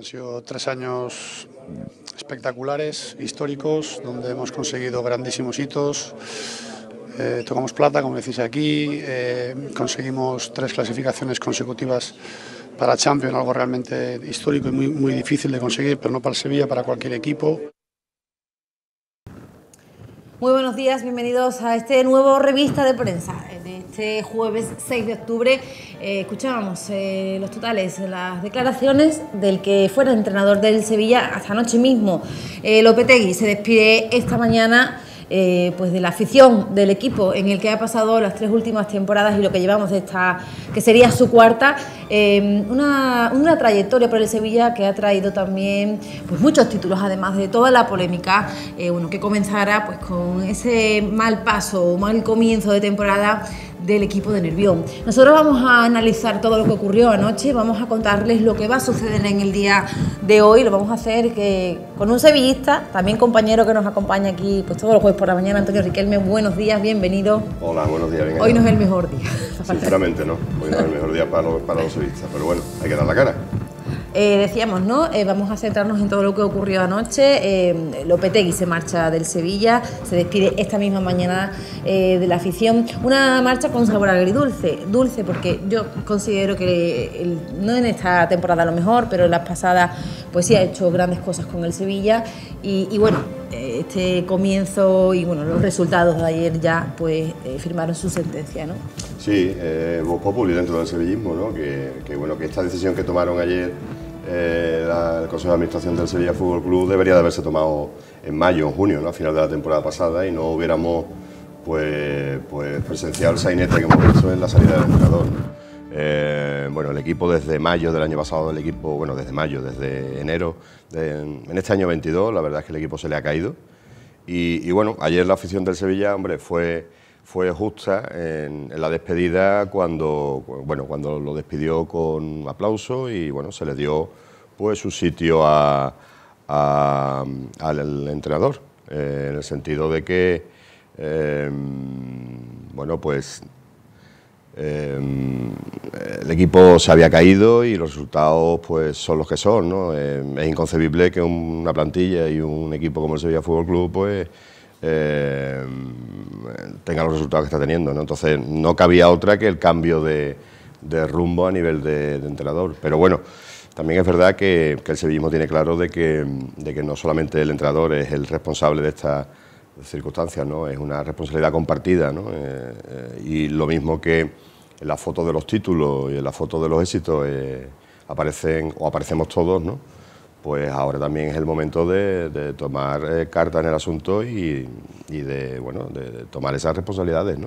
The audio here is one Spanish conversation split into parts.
han sido tres años espectaculares, históricos, donde hemos conseguido grandísimos hitos. Eh, tocamos plata, como decís aquí, eh, conseguimos tres clasificaciones consecutivas para Champions, algo realmente histórico y muy, muy difícil de conseguir, pero no para Sevilla, para cualquier equipo. Muy buenos días, bienvenidos a este nuevo revista de prensa este jueves 6 de octubre eh, escuchábamos eh, los totales, las declaraciones del que fuera entrenador del Sevilla hasta anoche mismo. Eh, Lopetegui se despide esta mañana. pues de la afición del equipo en el que ha pasado las tres últimas temporadas y lo que llevamos de esta, que sería su cuarta, em, una, trayectoria por el Sevilla que ha traído también pues muchos títulos, además de toda la polémica, bueno, que comenzara pues con ese mal paso o mal comienzo de temporada del equipo de Nervión. Nosotros vamos a analizar todo lo que ocurrió anoche, vamos a contarles lo que va a suceder en el día de hoy, lo vamos a hacer con un sevillista, también compañero que nos acompaña aquí pues todos los jueves por la mañana, Antonio Riquelme, buenos días, bienvenido. Hola, buenos días, bienvenido. Hoy no es el mejor día. Sinceramente no, hoy no es el mejor día para para los sevillistas, pero bueno, hay que dar la cara. Eh, decíamos, ¿no? Eh, vamos a centrarnos en todo lo que ocurrió anoche. Eh, Lopetegui se marcha del Sevilla, se despide esta misma mañana de la afición. Una marcha con sabor agridulce, dulce, porque yo considero que no en esta temporada lo mejor, pero en las pasadas, pues sí ha hecho grandes cosas con el Sevilla. Y, bueno, este comienzo y bueno, los resultados de ayer ya pues firmaron su sentencia, ¿no? Sí, voz Populi dentro del sevillismo, ¿no? que bueno, que esta decisión que tomaron ayer eh, el Consejo de Administración del Sevilla Fútbol Club debería de haberse tomado en mayo o junio, ¿no? a final de la temporada pasada, y no hubiéramos pues, pues presenciado el sainete que hemos visto en la salida del entrenador. Eh, bueno, el equipo desde mayo del año pasado, el equipo, bueno, desde mayo, desde enero, en este año 22, la verdad es que el equipo se le ha caído. Y, y bueno, ayer la afición del Sevilla, hombre, fue fue justa en, la despedida cuando, bueno, cuando lo despidió con aplauso y bueno, se le dio pues su sitio a, al entrenador, eh, en el sentido de que em, bueno, pues em, el equipo se había caído y los resultados pues son los que son. ¿no? Em, es inconcebible que una plantilla y un equipo como el Sevilla Fútbol Club pues eh, tenga los resultados que está teniendo. ¿no? Entonces, no cabía otra que el cambio de, rumbo a nivel de, entrenador. Pero bueno, también es verdad que, el sevillismo tiene claro de que, no solamente el entrenador es el responsable de estas circunstancias, ¿no? es una responsabilidad compartida. ¿no? Eh, eh, y lo mismo que en la foto de los títulos y en la foto de los éxitos aparecen o aparecemos todos, ¿no? pues ahora también es el momento de, tomar eh, carta en el asunto y, de, bueno, de, tomar esas responsabilidades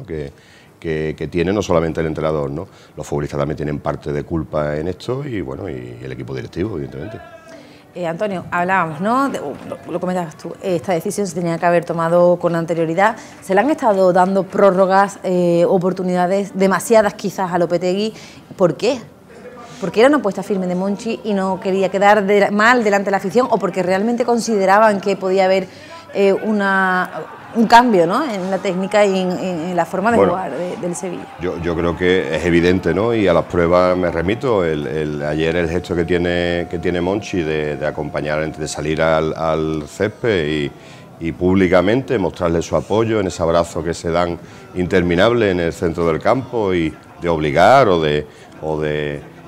que, que, tiene no solamente el entrenador, ¿no? los futbolistas también tienen parte de culpa en esto y, bueno, y el equipo directivo, evidentemente. Eh, Antonio, hablábamos, ¿no? Uh, lo comentabas tú, eh, esta decisión se tenía que haber tomado con anterioridad. Se le han estado dando prórrogas, oportunidades, demasiadas quizás a Lopetegui. ¿Por qué? porque era una apuesta firme de Monchi y no quería quedar mal delante de la afición o porque realmente consideraban que podía haber eh, una, un cambio ¿no? en la técnica y en, la forma de jugar del Sevilla. Yo, creo que es evidente, ¿no? Y a las pruebas me remito. El, ayer el gesto que tiene, que tiene Monchi de, acompañar, de salir al, césped y, públicamente mostrarle su apoyo en ese abrazo que se dan interminable en el centro del campo y de obligar o de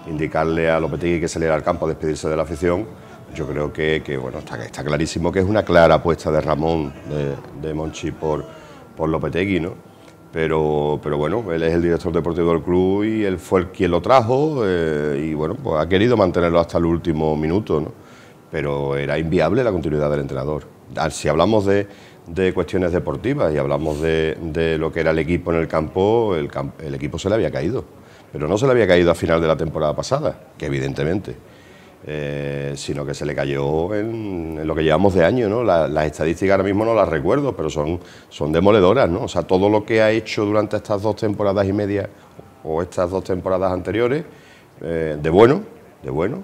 indicarle a Lopetegui que saliera al campo a despedirse de la afición, yo creo que, que bueno, está, clarísimo que es una clara apuesta de Ramón, de, Monchi por, por Lopetegui, ¿no? Pero, pero bueno, él es el director deportivo del club y él fue el quien lo trajo eh, y bueno, pues ha querido mantenerlo hasta el último minuto, ¿no? Pero era inviable la continuidad del entrenador. Si hablamos de, de cuestiones deportivas y hablamos de, de, lo que era el equipo en el campo, el, el equipo se le había caído pero no se le había caído a final de la temporada pasada, que evidentemente, eh, sino que se le cayó en, lo que llevamos de año, ¿no? las estadísticas ahora mismo no las recuerdo, pero son, son demoledoras, ¿no? O sea, todo lo que ha hecho durante estas dos temporadas y media o estas dos temporadas anteriores, eh, de bueno, de bueno,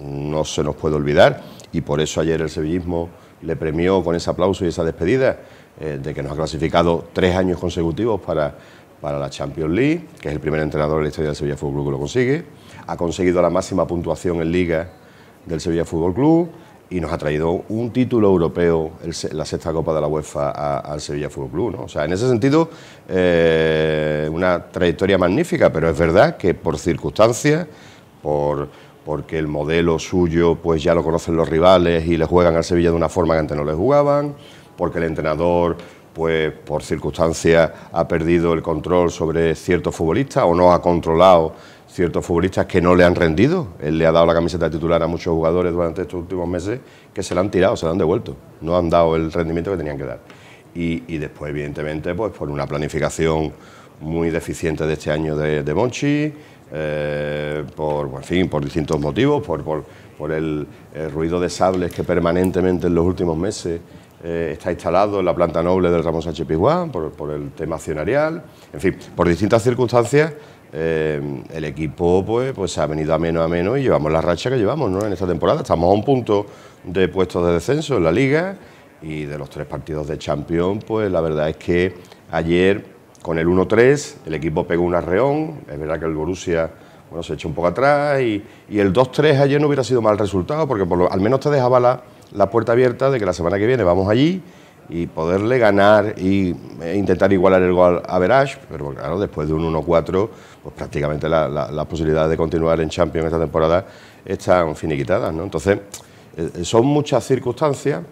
no se nos puede olvidar, y por eso ayer el sevillismo le premió con ese aplauso y esa despedida, eh, de que nos ha clasificado tres años consecutivos para para la Champions League, que es el primer entrenador de la historia del Sevilla Fútbol Club que lo consigue. Ha conseguido la máxima puntuación en liga del Sevilla Fútbol Club y nos ha traído un título europeo, la sexta Copa de la UEFA al Sevilla Fútbol Club. ¿no? O sea, en ese sentido, eh, una trayectoria magnífica, pero es verdad que por circunstancias, por, porque el modelo suyo pues ya lo conocen los rivales y le juegan al Sevilla de una forma que antes no le jugaban, porque el entrenador pues por circunstancias ha perdido el control sobre ciertos futbolistas o no ha controlado ciertos futbolistas que no le han rendido. Él le ha dado la camiseta titular a muchos jugadores durante estos últimos meses que se la han tirado, se la han devuelto, no han dado el rendimiento que tenían que dar. Y, después, evidentemente, pues por una planificación muy deficiente de este año de, de Monchi, eh, por, fin, por distintos motivos, por, por, el ruido de sables que permanentemente en los últimos meses eh, está instalado en la planta noble del Ramos Sánchez Pizjuán por, el tema accionarial, en fin, por distintas circunstancias. Eh, el equipo pues, pues ha venido a menos a menos y llevamos la racha que llevamos ¿no? en esta temporada. Estamos a un punto de puestos de descenso en la liga y de los tres partidos de Champions, pues la verdad es que ayer con el 1-3 el equipo pegó un arreón, es verdad que el Borussia bueno, se echó un poco atrás y, y el 2-3 ayer no hubiera sido mal resultado porque por lo, al menos te dejaba la, la puerta abierta de que la semana que viene vamos allí y poderle ganar y e intentar igualar el gol a Verash, pero claro, después de un 1-4, pues prácticamente la, la, las posibilidades de continuar en Champions esta temporada están finiquitadas, ¿no? Entonces, eh, eh, son muchas circunstancias.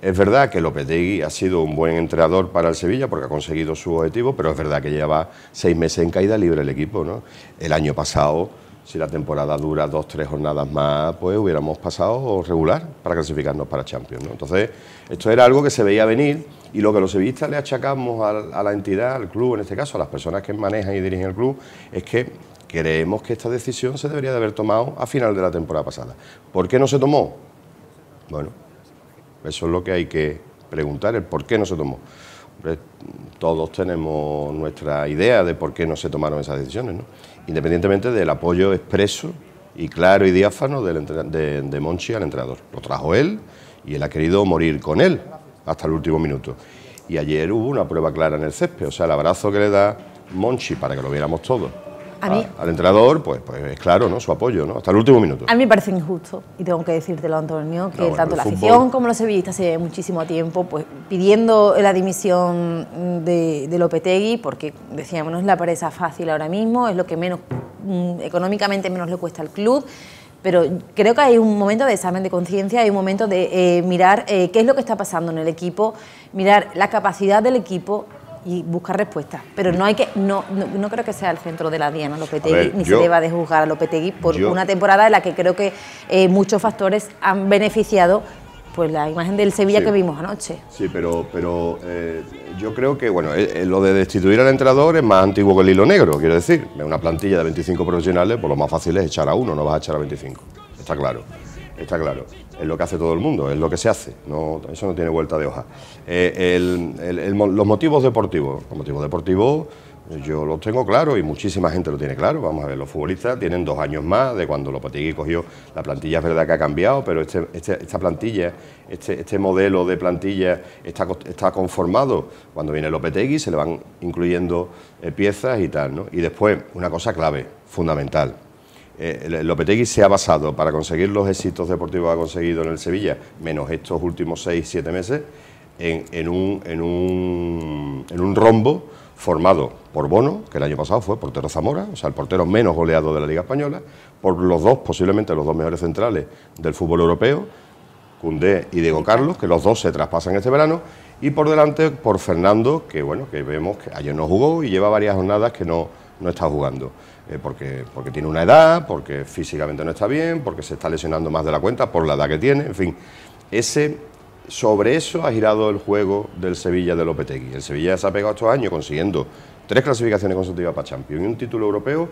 Es verdad que Lopetegui ha sido un buen entrenador para el Sevilla porque ha conseguido su objetivo, pero es verdad que lleva seis meses en caída libre el equipo, ¿no? El año pasado si la temporada dura dos, tres jornadas más, pues hubiéramos pasado regular para clasificarnos para Champions. Entonces, esto era algo que se veía venir y lo que los sevillistas le achacamos a la entidad, al club, en este caso, a las personas que manejan y dirigen el club, es que creemos que esta decisión se debería de haber tomado a final de la temporada pasada. ¿Por qué no se tomó? Bueno, eso es lo que hay que preguntar, el por qué no se tomó todos tenemos nuestra idea de por qué no se tomaron esas decisiones, independientemente del apoyo expreso y claro y diáfano de, de, Monchi al entrenador. Lo trajo él y él ha querido morir con él hasta el último minuto. Y ayer hubo una prueba clara en el césped, o sea, el abrazo que le da Monchi para que lo viéramos todos Ah, al entrenador, pues, pues claro, ¿no? Su apoyo, ¿no? Hasta el último minuto. A mí me parece injusto, y tengo que decírtelo, Antonio, que tanto la afición como los sevillistas hace muchísimo tiempo, pues pidiendo la dimisión de, de Lopetegui, porque decíamos, no es la pareja fácil ahora mismo, es lo que menos, mm, económicamente menos le cuesta al club pero creo que hay un momento de examen de conciencia, hay un momento de eh, mirar eh, qué es lo que está pasando en el equipo, mirar la capacidad del equipo, y buscar respuestas. Pero no hay que, no, no, creo que sea el centro de la diana Lopetegui, ni se deba de juzgar a Lopetegui por una temporada en la que creo que eh, muchos factores han beneficiado pues la imagen del Sevilla que vimos anoche. Sí, pero, pero eh, yo creo que bueno, eh, lo de destituir al entrenador es más antiguo que el hilo negro, quiero decir. En una plantilla de 25 profesionales, pues lo más fácil es echar a uno, no vas a echar a 25. Está claro, está claro es lo que hace todo el mundo, es lo que se hace, no, eso no tiene vuelta de hoja. Eh, el, los motivos deportivos, los motivos deportivos yo los tengo claro y muchísima gente lo tiene claro, vamos a ver, los futbolistas tienen dos años más de cuando Lopetegui cogió, la plantilla es verdad que ha cambiado, pero este, este, esta plantilla, este, este modelo de plantilla está, está conformado, cuando viene Lopetegui se le van incluyendo eh, piezas y tal, ¿no? Y después, una cosa clave, fundamental, eh, ...el Lopetegui se ha basado para conseguir los éxitos deportivos que ha conseguido en el Sevilla, menos estos últimos seis, siete meses, en, un, rombo formado por Bono, que el año pasado fue portero Zamora, o sea, el portero menos goleado de la Liga Española, por los dos, posiblemente los dos mejores centrales del fútbol europeo, Cundé y Diego Carlos, que los dos se traspasan este verano, y por delante por Fernando, que bueno, que vemos que ayer no jugó y lleva varias jornadas que no, no está jugando. Eh, porque, tiene una edad, porque físicamente no está bien, porque se está lesionando más de la cuenta por la edad que tiene, en fin. Ese, sobre eso ha girado el juego del Sevilla de Lopetegui. El Sevilla se ha pegado estos años consiguiendo tres clasificaciones consecutivas para Champions y un título europeo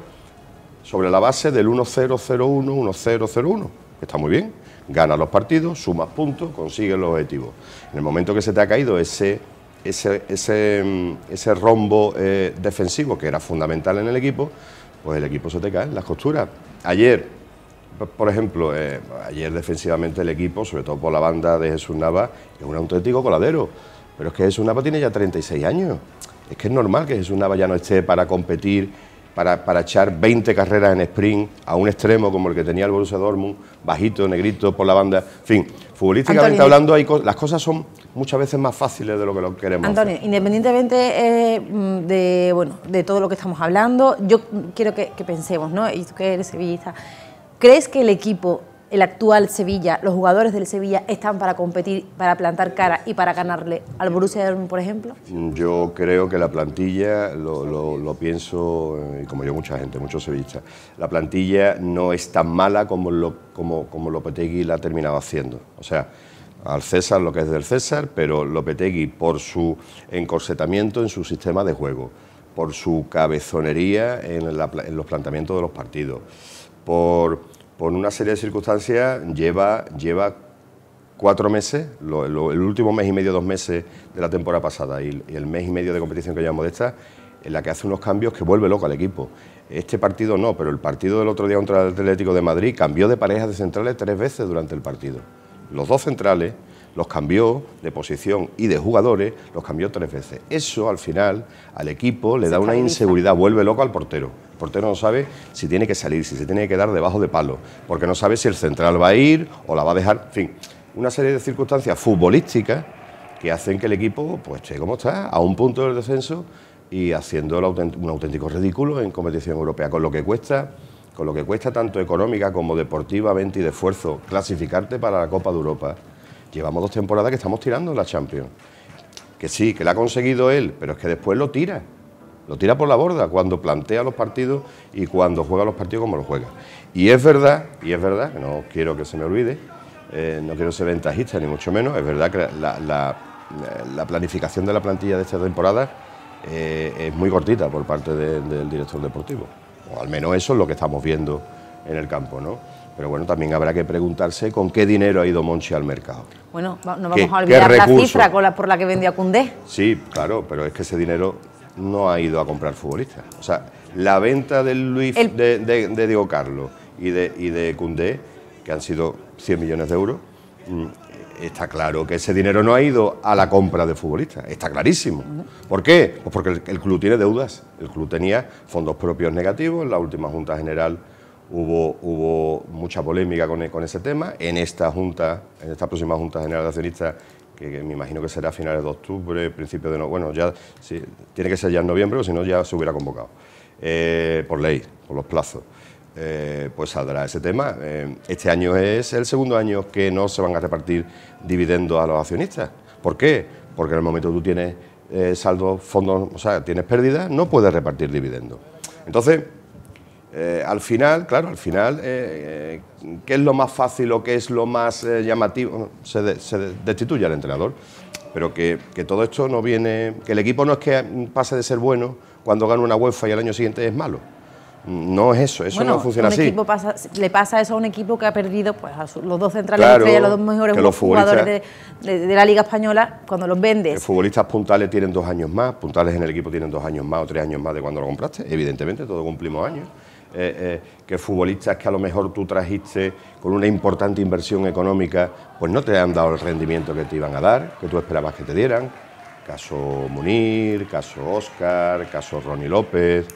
sobre la base del 1-0-0-1-1-0-0-1, está muy bien. Gana los partidos, sumas puntos, consigue los objetivos. En el momento que se te ha caído ese, ese, ese, mm, ese rombo eh, defensivo que era fundamental en el equipo, pues el equipo se te cae en las costuras. Ayer, por ejemplo, eh, ayer defensivamente el equipo, sobre todo por la banda de Jesús Nava, es un auténtico coladero. Pero es que Jesús Nava tiene ya 36 años. Es que es normal que Jesús Nava ya no esté para competir, para, echar 20 carreras en sprint a un extremo como el que tenía el Borussia Dortmund, bajito, negrito, por la banda. En fin, futbolísticamente hablando, hay las cosas son muchas veces más fáciles de lo que lo queremos. Antonio, independientemente eh, mm, de, bueno, de todo lo que estamos hablando, yo quiero que, pensemos, ¿no? Y tú que eres sevillista, ¿crees que el equipo, el actual Sevilla, los jugadores del Sevilla, están para competir, para plantar cara y para ganarle al Borussia Dortmund, por ejemplo? Mm, yo creo que la plantilla, lo, pienso, eh, y como yo mucha gente, muchos sevillistas, la plantilla no es tan mala como lo, como, como Lopetegui la ha terminado haciendo. O sea, al César lo que es del César, pero Lopetegui por su encorsetamiento en su sistema de juego, por su cabezonería en, los planteamientos de los partidos, por, por, una serie de circunstancias lleva, lleva cuatro meses, el último mes y medio, dos meses de la temporada pasada y, el mes y medio de competición que llevamos de esta, en la que hace unos cambios que vuelve loco al equipo. Este partido no, pero el partido del otro día contra el Atlético de Madrid cambió de parejas de centrales tres veces durante el partido los dos centrales, los cambió de posición y de jugadores, los cambió tres veces. Eso al final al equipo le da una inseguridad, vuelve loco al portero. El portero no sabe si tiene que salir, si se tiene que quedar debajo de palo, porque no sabe si el central va a ir o la va a dejar, en fin, una serie de circunstancias futbolísticas que hacen que el equipo, pues, como está? A un punto del descenso y haciendo un auténtico ridículo en competición europea, con lo que cuesta con lo que cuesta tanto económica como deportivamente y de esfuerzo clasificarte para la Copa de Europa, llevamos dos temporadas que estamos tirando la Champions. Que sí, que la ha conseguido él, pero es que después lo tira. Lo tira por la borda cuando plantea los partidos y cuando juega los partidos como lo juega. Y es verdad, y es verdad, que no quiero que se me olvide, eh, no quiero ser ventajista ni mucho menos, es verdad que la, planificación de la plantilla de esta temporada eh, es muy cortita por parte del director deportivo. O al menos eso es lo que estamos viendo en el campo, ¿no? Pero bueno, también habrá que preguntarse con qué dinero ha ido Monchi al mercado. Bueno, no vamos a olvidar la cifra por la que a Cundé. Sí, claro, pero es que ese dinero no ha ido a comprar futbolistas. O sea, la venta de, Luis, de, Diego Carlos y de, y de Cundé, que han sido 100 millones de euros, mm, está claro que ese dinero no ha ido a la compra de futbolistas, está clarísimo. ¿Por qué? Pues porque el, club tiene deudas, el club tenía fondos propios negativos, en la última Junta General hubo, hubo mucha polémica con, ese tema, en esta Junta, en esta próxima Junta General de Accionistas que, me imagino que será a finales de octubre, principios de bueno, ya tiene que ser ya en noviembre, o si no ya se hubiera convocado eh, por ley, por los plazos. Eh, pues saldrá ese tema. Eh, este año es el segundo año que no se van a repartir dividendos a los accionistas. ¿Por qué? Porque en el momento tú tienes eh, saldo, fondos, o sea, tienes pérdidas, no puedes repartir dividendos. Entonces, al final, claro, al final, ¿qué es lo más fácil o qué es lo más llamativo? Se, destituye al entrenador. Pero que, que, todo esto no viene. que el equipo no es que pase de ser bueno cuando gana una UEFA y al año siguiente es malo. No es eso, eso no funciona así. le pasa eso a un equipo que ha perdido pues, los dos centrales estrella... los dos mejores jugadores de, la Liga Española, cuando los vendes. Los futbolistas puntales tienen dos años más, puntales en el equipo tienen dos años más o tres años más de cuando lo compraste, evidentemente, todos cumplimos años. Eh, eh, que futbolistas que a lo mejor tú trajiste con una importante inversión económica, pues no te han dado el rendimiento que te iban a dar, que tú esperabas que te dieran. Caso Munir, caso Oscar, caso Ronnie López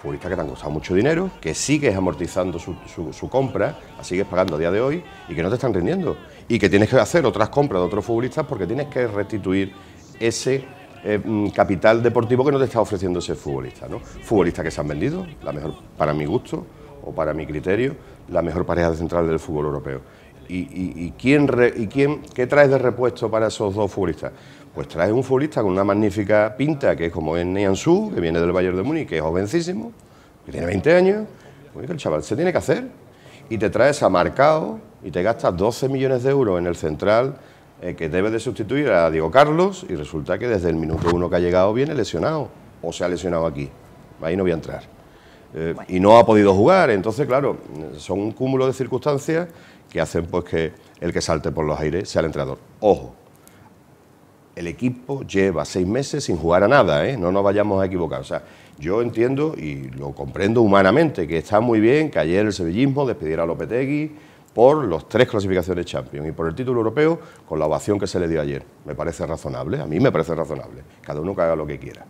futbolistas que te han costado mucho dinero, que sigues amortizando su, compra, la sigues pagando a día de hoy y que no te están rindiendo. Y que tienes que hacer otras compras de otros futbolistas porque tienes que restituir ese eh, mm, capital deportivo que no te está ofreciendo ese futbolista. ¿no? Futbolistas que se han vendido, la mejor para mi gusto o para mi criterio, la mejor pareja de central del fútbol europeo. ¿Y, quién, y quién, qué traes de repuesto para esos dos futbolistas? pues traes un futbolista con una magnífica pinta, que es como es Niansu, que viene del Bayern de Múnich, que es jovencísimo, que tiene 20 años, pues el chaval se tiene que hacer. Y te traes a Marcado y te gastas 12 millones de euros en el central eh, que debe de sustituir a Diego Carlos y resulta que desde el minuto uno que ha llegado viene lesionado o se ha lesionado aquí. Ahí no voy a entrar. Eh, y no ha podido jugar. Entonces, claro, son un cúmulo de circunstancias que hacen pues que el que salte por los aires sea el entrenador. Ojo, el equipo lleva seis meses sin jugar a nada, ¿eh? no nos vayamos a equivocar. O sea, yo entiendo y lo comprendo humanamente que está muy bien que ayer el sevillismo despidiera a Lopetegui por los tres clasificaciones Champions y por el título europeo con la ovación que se le dio ayer. Me parece razonable, a mí me parece razonable. Cada uno que haga lo que quiera.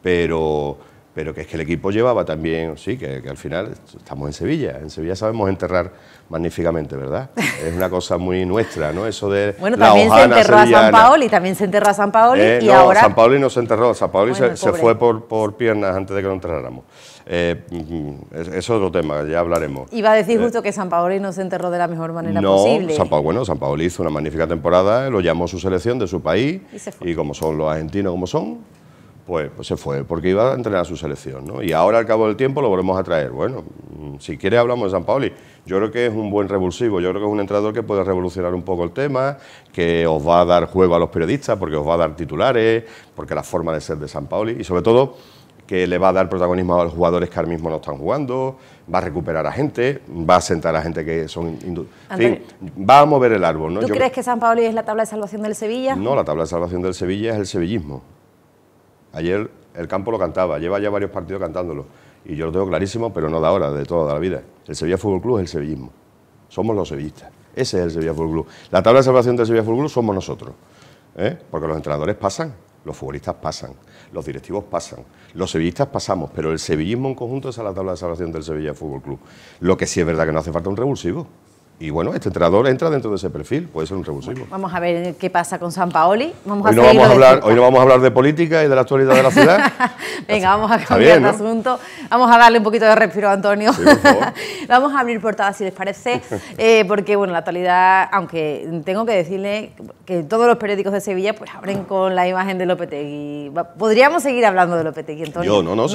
Pero pero que es que el equipo llevaba también, sí, que, al final estamos en Sevilla, en Sevilla sabemos enterrar magníficamente, ¿verdad? Es una cosa muy nuestra, ¿no? Eso de bueno, también se enterró a San Paoli, también se enterró a San Paoli eh, y no, ahora... San Paoli no se enterró, San Paoli se, fue por, por piernas antes de que lo enterráramos. Eh, mm, eso es otro tema, ya hablaremos. Iba a decir eh, justo que San Paoli no se enterró de la mejor manera posible. San bueno, San Paoli hizo una magnífica temporada, lo llamó su selección de su país y, y como son los argentinos como son, pues, pues, se fue, porque iba a entrenar a su selección, ¿no? Y ahora al cabo del tiempo lo volvemos a traer. Bueno, mm, si quiere hablamos de San Paoli. Yo creo que es un buen revulsivo, yo creo que es un entrenador que puede revolucionar un poco el tema, que os va a dar juego a los periodistas, porque os va a dar titulares, porque la forma de ser de San Paoli, y sobre todo que le va a dar protagonismo a los jugadores que ahora mismo no están jugando, va a recuperar a gente, va a sentar a gente que son... en fin, va a mover el árbol. ¿no? ¿Tú crees que San Paoli es la tabla de salvación del Sevilla? No, la tabla de salvación del Sevilla es el sevillismo. Ayer el campo lo cantaba, lleva ya varios partidos cantándolo. Y yo lo tengo clarísimo, pero no da hora, de toda la vida. El Sevilla Fútbol Club es el sevillismo. Somos los sevillistas. Ese es el Sevilla Fútbol Club. La tabla de salvación del Sevilla Fútbol Club somos nosotros. ¿eh? Porque los entrenadores pasan, los futbolistas pasan, los directivos pasan, los sevillistas pasamos, pero el sevillismo en conjunto es a la tabla de salvación del Sevilla Fútbol Club. Lo que sí es verdad que no hace falta un revulsivo. Y bueno, este entrenador entra dentro de ese perfil, puede ser un revulsivo. Vamos a ver qué pasa con San Paoli. hoy, no vamos a hablar, hoy no vamos a hablar de política y de la actualidad de la ciudad. Venga, vamos a cambiar el asunto. Vamos a darle un poquito de respiro a Antonio. vamos a abrir portadas si les parece, eh, porque bueno, la actualidad, aunque tengo que decirle que todos los periódicos de Sevilla pues abren con la imagen de Lopetegui. Podríamos seguir hablando de Lopetegui, Antonio. Yo no, no, no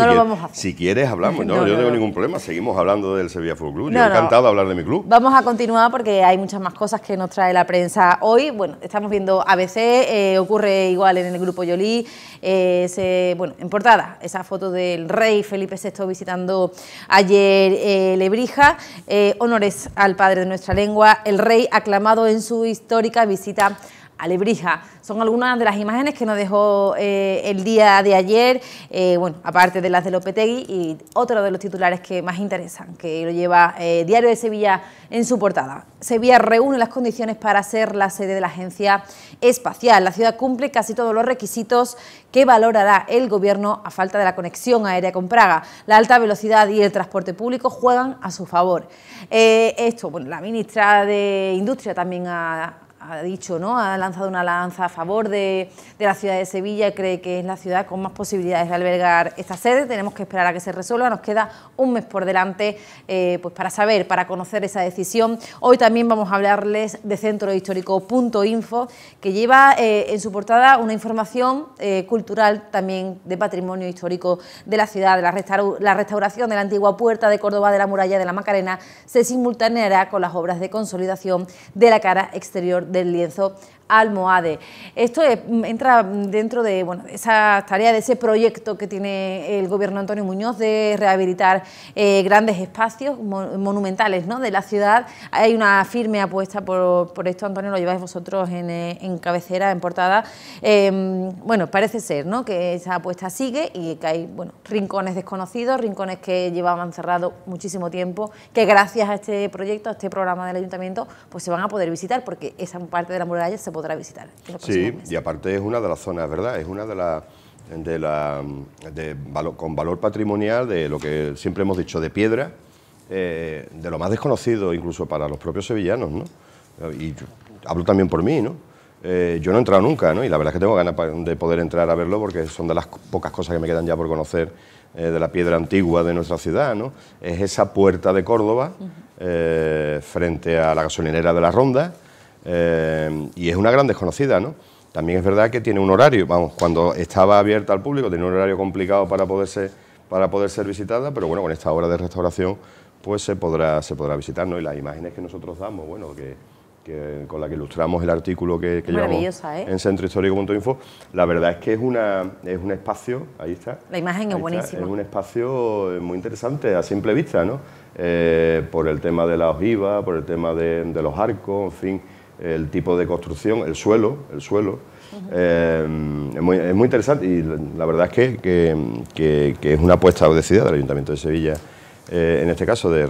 si, quieres hablamos. yo no tengo ningún problema. Seguimos hablando del Sevilla Fútbol Club. Yo encantado de hablar de mi club. Vamos a continuar porque hay muchas más cosas que nos trae la prensa hoy. Bueno, estamos viendo ABC, eh, ocurre igual en el grupo Yolí, eh, bueno, en portada, esa foto del rey Felipe VI visitando ayer eh, Lebrija, honores al padre de nuestra lengua, el rey aclamado en su histórica visita Alebrija. Son algunas de las imágenes que nos dejó eh, el día de ayer, eh, bueno, aparte de las de Lopetegui y otro de los titulares que más interesan, que lo lleva eh, Diario de Sevilla en su portada. Sevilla reúne las condiciones para ser la sede de la Agencia Espacial. La ciudad cumple casi todos los requisitos que valorará el Gobierno a falta de la conexión aérea con Praga. La alta velocidad y el transporte público juegan a su favor. esto, bueno, la ministra de Industria también ha ha dicho, ¿no? Ha lanzado una lanza a favor de, la ciudad de Sevilla y cree que es la ciudad con más posibilidades de albergar esta sede. Tenemos que esperar a que se resuelva. Nos queda un mes por delante eh, pues para saber, para conocer esa decisión. Hoy también vamos a hablarles de Centro centrohistórico.info, que lleva eh, en su portada una información eh, cultural también de patrimonio histórico de la ciudad, la, restauración de la antigua puerta de Córdoba de la muralla de la Macarena se simultaneará con las obras de consolidación de la cara exterior del lienzo Almohade. Esto mm, entra dentro de bueno, esa tarea, de ese proyecto que tiene el gobierno Antonio Muñoz de rehabilitar eh, grandes espacios monumentales ¿no? de la ciudad. Hay una firme apuesta por, por esto, Antonio, lo lleváis vosotros en, eh, en cabecera, en portada. Em, bueno, parece ser ¿no? que esa apuesta sigue y que hay bueno, rincones desconocidos, rincones que llevaban cerrados muchísimo tiempo, que gracias a este proyecto, a este programa del ayuntamiento, pues se van a poder visitar porque esa parte de la muralla se puede visitar. Sí, y aparte es una de las zonas, ¿verdad? Es una de las de la, con valor patrimonial de lo que siempre hemos dicho de piedra, eh, de lo más desconocido incluso para los propios sevillanos, ¿no? Y hablo también por mí, ¿no? Eh, yo no he entrado nunca, ¿no? Y la verdad es que tengo ganas de poder entrar a verlo porque son de las pocas cosas que me quedan ya por conocer eh, de la piedra antigua de nuestra ciudad, ¿no? Es esa puerta de Córdoba frente a la gasolinera de la Ronda, eh, y es una gran desconocida, ¿no? También es verdad que tiene un horario, vamos, cuando estaba abierta al público tenía un horario complicado para poder ser, para poder ser visitada, pero bueno, con esta obra de restauración pues se podrá, se podrá visitar, ¿no? Y las imágenes que nosotros damos, bueno, que, con la que ilustramos el artículo que, que llevamos ¿eh? en centrohistórico.info, la verdad es que es, una, es un espacio, ahí está. La imagen es buenísima. Es un espacio muy interesante a simple vista, ¿no? Eh, por el tema de la ojiva, por el tema de, de los arcos, en fin el tipo de construcción, el suelo, el suelo. Eh, es, muy, interesante y la verdad es que, es una apuesta decidida del Ayuntamiento de Sevilla, eh, en este caso, de,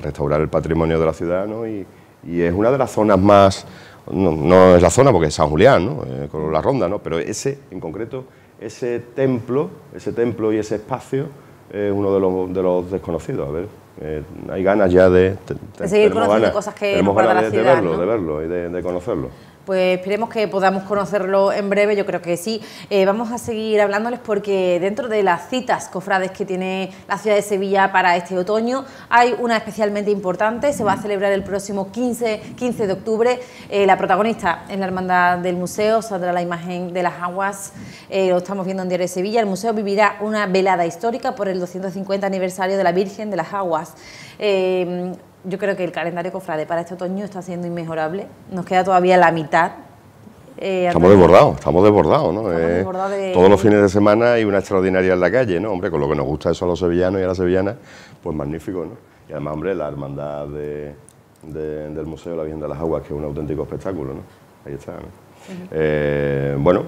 restaurar el patrimonio de la ciudad ¿no? y, es una de las zonas más, no, es la zona porque es San Julián, ¿no? Eh, con la ronda, ¿no? pero ese en concreto, ese templo, ese templo y ese espacio es uno de los, de los desconocidos. A ver eh, hay ganas ya de, de seguir conociendo ganas, cosas que tenemos nos ganas de, la de, verlo, de verlo y de, de conocerlo. Pues esperemos que podamos conocerlo en breve, yo creo que sí. Eh, vamos a seguir hablándoles porque dentro de las citas cofrades que tiene la ciudad de Sevilla para este otoño, hay una especialmente importante, se va a celebrar el próximo 15, 15 de octubre. Eh, la protagonista en la hermandad del museo saldrá la imagen de las aguas, eh, lo estamos viendo en Diario de Sevilla. El museo vivirá una velada histórica por el 250 aniversario de la Virgen de las Aguas yo creo que el calendario cofrade para este otoño está siendo inmejorable. Nos queda todavía la mitad. Eh, estamos desbordados, estamos desbordados, ¿no? Eh, todos los fines de semana hay una extraordinaria en la calle, ¿no? Hombre, con lo que nos gusta eso a los sevillanos y a las sevillanas, pues magnífico, ¿no? Y además, hombre, la hermandad del Museo de la Virgen de las Aguas, que es un auténtico espectáculo, ¿no? Ahí está, ¿no? Eh, bueno,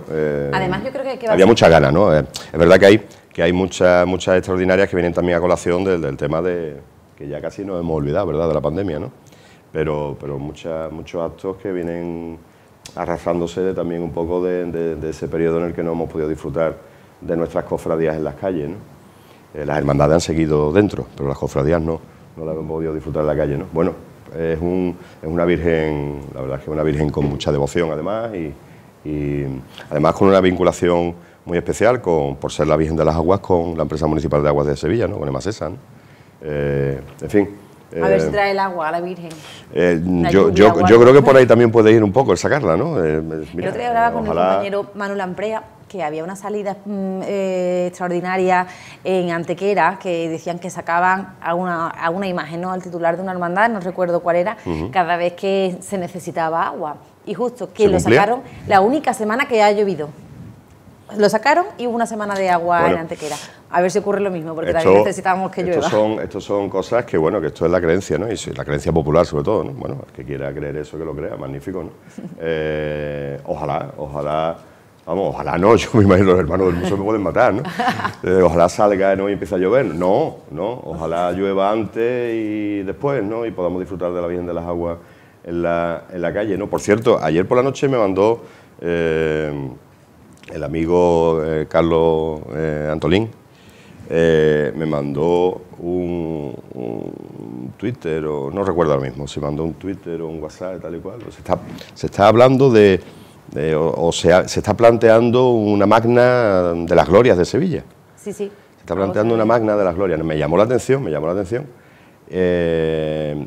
además yo creo que, había mucha ganas, ¿no? es verdad que hay que hay muchas muchas extraordinarias que vienen también a colación del tema de, que ya casi nos hemos olvidado, ¿verdad?, de la pandemia, ¿no? Pero, pero muchos actos que vienen arrastrándose también un poco de, ese periodo en el que no hemos podido disfrutar de nuestras cofradías en las calles, ¿no? Eh, las hermandades han seguido dentro, pero las cofradías no, no las hemos podido disfrutar en la calle, ¿no? Bueno, es, un, es una virgen, la verdad es que es una virgen con mucha devoción además y, además con una vinculación muy especial con, por ser la Virgen de las Aguas con la empresa municipal de aguas de Sevilla, ¿no? con Emasesa. ¿no? Eh, en fin. a ver si eh, trae el agua a la Virgen. Eh, yo, creo que por ahí también puede ir un poco el sacarla, ¿no? Yo eh, el hablaba con el compañero Manuel Amprea que había una salida mm, extraordinaria en Antequera que decían que sacaban a una, imagen, ¿no? al titular de una hermandad, no recuerdo cuál era, cada vez que se necesitaba agua. Y justo que lo sacaron la única semana que ha llovido lo sacaron y hubo una semana de agua antes en Antequera. A ver si ocurre lo mismo, porque también necesitamos que llueva. Son, estos son cosas que, bueno, que esto es la creencia, ¿no? Y la creencia popular sobre todo, ¿no? Bueno, el que quiera creer eso, que lo crea, magnífico, ¿no? Eh, ojalá, ojalá... Vamos, ojalá no, yo me imagino los hermanos del museo me pueden matar, ¿no? Eh, ojalá salga ¿no? y empiece a llover. No, no, ojalá llueva antes y después, ¿no? Y podamos disfrutar de la Virgen de las Aguas en la, calle, ¿no? Por cierto, ayer por la noche me mandó... Eh, el amigo eh, Carlos eh, Antolín eh, me mandó un, Twitter, o no recuerdo ahora mismo, si mandó un Twitter o un WhatsApp, tal y cual. Se está, hablando de, o, sea, se está planteando una magna de las glorias de Sevilla. Sí, sí. Se está planteando una magna de las glorias. Me llamó la atención, me llamó la atención.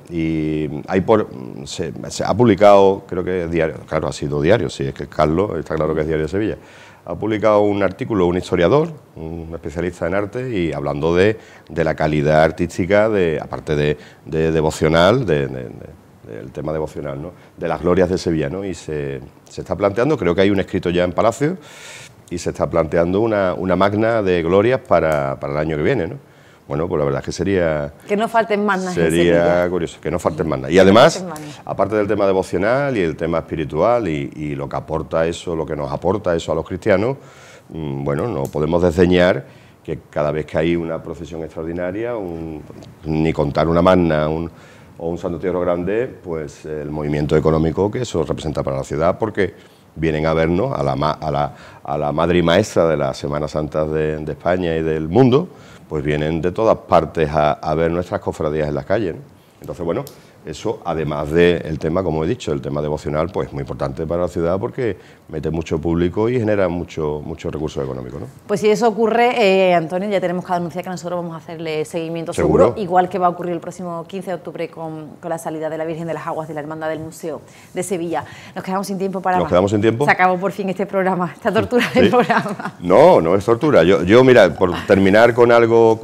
y hay por, se, se, ha publicado, creo que es diario, claro, ha sido diario, sí, es que Carlos, está claro que es diario de Sevilla ha publicado un artículo un historiador, un especialista en arte, y hablando de, la calidad artística, de, aparte de, de devocional, del tema devocional, ¿no? de las glorias de Sevilla. Y se, se, está planteando, creo que hay un escrito ya en Palacio, y se está planteando una, magna de glorias para, para el año que viene. ¿no? Bueno, pues la verdad es que sería... Que no falten más. Sería curioso, que no falten manna. Y además, aparte del tema devocional y el tema espiritual y, lo que aporta eso, lo que nos aporta eso a los cristianos, mm, bueno, no podemos desdeñar que cada vez que hay una procesión extraordinaria, ni contar una manna o un santo tierro grande, pues el movimiento económico que eso representa para la ciudad, porque vienen a vernos a la, a la, a la madre y maestra de las Semanas Santas de, de España y del mundo, pues vienen de todas partes a, ver nuestras cofradías en las calles. Entonces, bueno, eso, además del tema, como he dicho, el tema devocional, pues muy importante para la ciudad porque mete mucho público y genera mucho, mucho recursos económicos. ¿no? Pues si eso ocurre, eh, Antonio, ya tenemos que anunciar que nosotros vamos a hacerle seguimiento ¿Seguro? igual que va a ocurrir el próximo 15 de octubre con, la salida de la Virgen de las Aguas de la Hermandad del Museo de Sevilla. Nos quedamos sin tiempo para... Nos quedamos sin tiempo. Se acabó por fin este programa, esta tortura del programa. No, no es tortura. Yo, yo mira, por terminar con algo,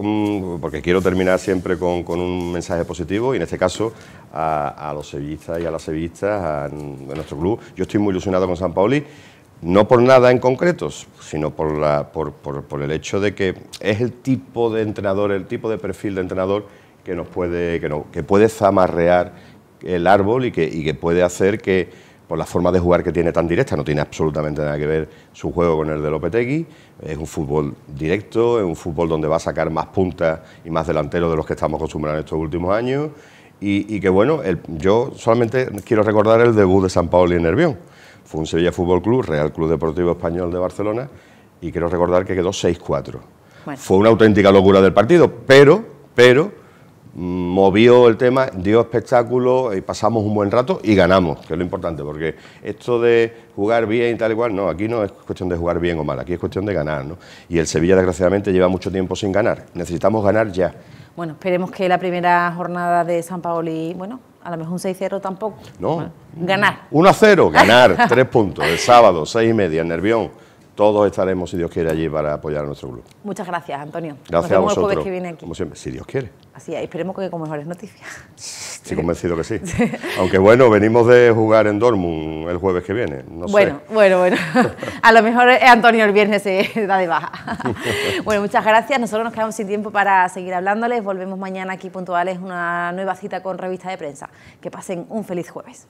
porque quiero terminar siempre con, con un mensaje positivo y en este caso a, los sevillistas y a las sevillistas de nuestro club. Yo estoy muy ilusionado con San Pauli, no por nada en concreto, sino por, el hecho de que es el tipo de entrenador, el tipo de perfil de entrenador que nos puede, que, puede zamarrear el árbol y que, y que puede hacer que, por la forma de jugar que tiene tan directa, no tiene absolutamente nada que ver su juego con el de Lopetegui, es un fútbol directo, es un fútbol donde va a sacar más puntas y más delanteros de los que estamos acostumbrados en estos últimos años, y, que bueno, yo solamente quiero recordar el debut de San Paolo y Nervión. Fue un Sevilla Fútbol Club, Real Club Deportivo Español de Barcelona, y quiero recordar que quedó 6-4. Fue una auténtica locura del partido, pero, pero, mm, movió el tema, dio espectáculo y pasamos un buen rato y ganamos, que es lo importante, porque esto de jugar bien y tal y cual, no, aquí no es cuestión de jugar bien o mal, aquí es cuestión de ganar, ¿no? Y el Sevilla desgraciadamente lleva mucho tiempo sin ganar, necesitamos ganar ya. Bueno, esperemos que la primera jornada de San Paoli, bueno, a lo mejor un 6-0 tampoco. No. ganar. 1-0, ganar, tres puntos. El sábado, seis y media, en Nervión. Todos estaremos, si Dios quiere, allí para apoyar a nuestro club. Muchas gracias, Antonio. Gracias Nos vemos a vosotros. El Como siempre, si Dios quiere. Así es, esperemos que con mejores noticias. Estoy convencido que sí. Aunque bueno, venimos de jugar en Dortmund el jueves que viene. bueno, bueno, bueno. A lo mejor eh, Antonio el viernes se da de baja. Bueno, muchas gracias. Nosotros nos quedamos sin tiempo para seguir hablándoles. Volvemos mañana aquí puntuales una nueva cita con Revista de Prensa. Que pasen un feliz jueves.